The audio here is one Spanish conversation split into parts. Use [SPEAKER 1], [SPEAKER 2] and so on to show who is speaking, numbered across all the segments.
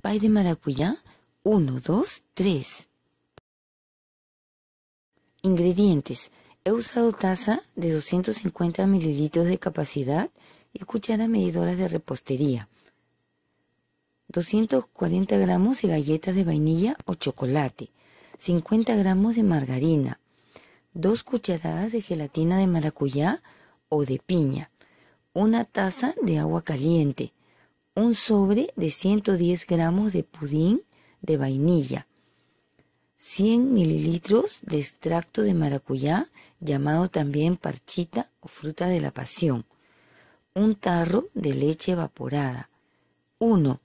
[SPEAKER 1] Pay de maracuyá,
[SPEAKER 2] 1, 2, 3. Ingredientes. He usado taza de 250 ml de capacidad y cuchara medidora de repostería. 240 gramos de galletas de vainilla o chocolate. 50 gramos de margarina. 2 cucharadas de gelatina de maracuyá o de piña. Una taza de agua caliente un sobre de 110 gramos de pudín de vainilla, 100 mililitros de extracto de maracuyá, llamado también parchita o fruta de la pasión, un tarro de leche evaporada, 1.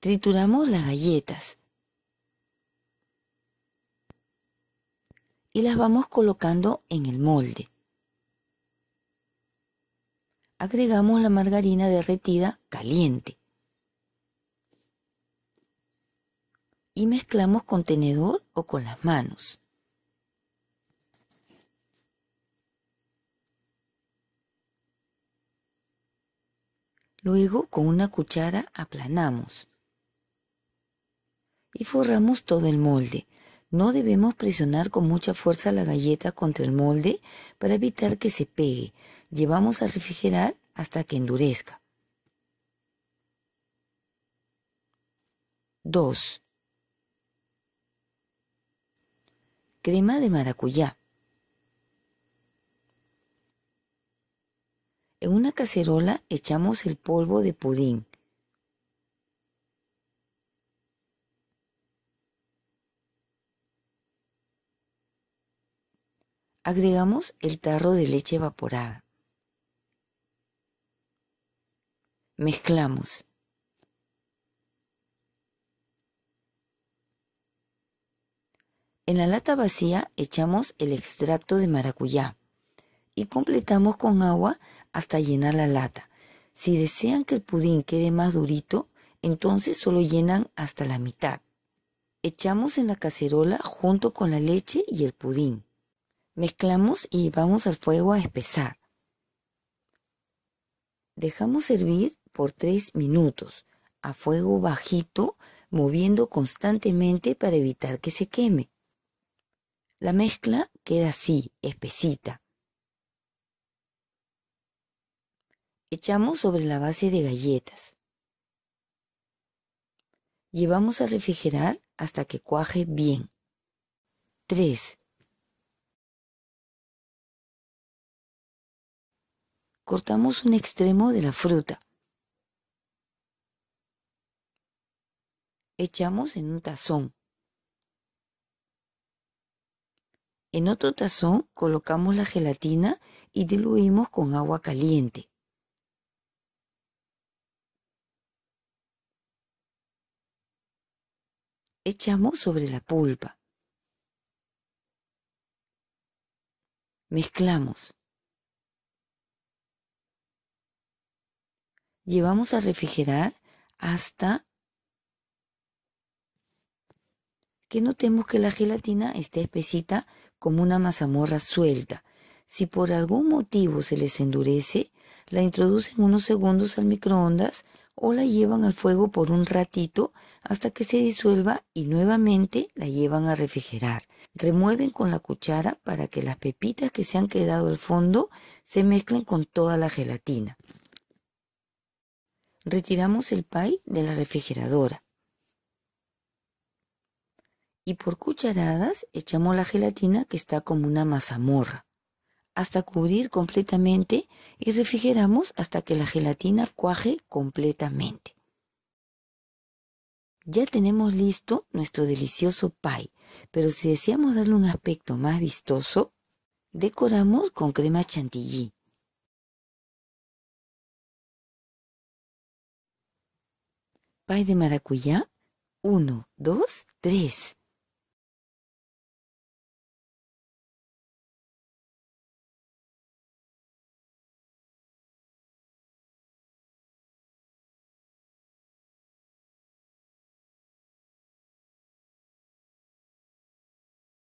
[SPEAKER 1] Trituramos las
[SPEAKER 2] galletas y las vamos colocando en el molde. Agregamos la margarina derretida caliente. Y mezclamos con tenedor o con las manos. Luego con una cuchara aplanamos y forramos todo el molde no debemos presionar con mucha fuerza la galleta contra el molde para evitar que se pegue. Llevamos a refrigerar hasta que endurezca. 2. Crema de maracuyá. En una cacerola echamos el polvo de pudín, Agregamos el tarro de leche evaporada. Mezclamos. En la lata vacía echamos el extracto de maracuyá y completamos con agua hasta llenar la lata. Si desean que el pudín quede más durito, entonces solo llenan hasta la mitad. Echamos en la cacerola junto con la leche y el pudín. Mezclamos y vamos al fuego a espesar. Dejamos hervir por 3 minutos a fuego bajito, moviendo constantemente para evitar que se queme. La mezcla queda así, espesita. Echamos sobre la base de galletas. Llevamos a refrigerar hasta que cuaje bien. 3.
[SPEAKER 1] cortamos un extremo de
[SPEAKER 2] la fruta. Echamos en un tazón. En otro tazón colocamos la gelatina y diluimos con agua caliente. Echamos sobre la pulpa. Mezclamos. llevamos a refrigerar hasta que notemos que la gelatina esté espesita como una mazamorra suelta. Si por algún motivo se les endurece, la introducen unos segundos al microondas o la llevan al fuego por un ratito hasta que se disuelva y nuevamente la llevan a refrigerar. Remueven con la cuchara para que las pepitas que se han quedado al fondo se mezclen con toda la gelatina retiramos el pie de la refrigeradora y por cucharadas echamos la gelatina que está como una mazamorra, hasta cubrir completamente y refrigeramos hasta que la gelatina cuaje completamente. Ya tenemos listo nuestro delicioso pie, pero si deseamos darle un aspecto más vistoso, decoramos con crema chantilly
[SPEAKER 1] ¿Pa de maracuyá? 1, 2, 3.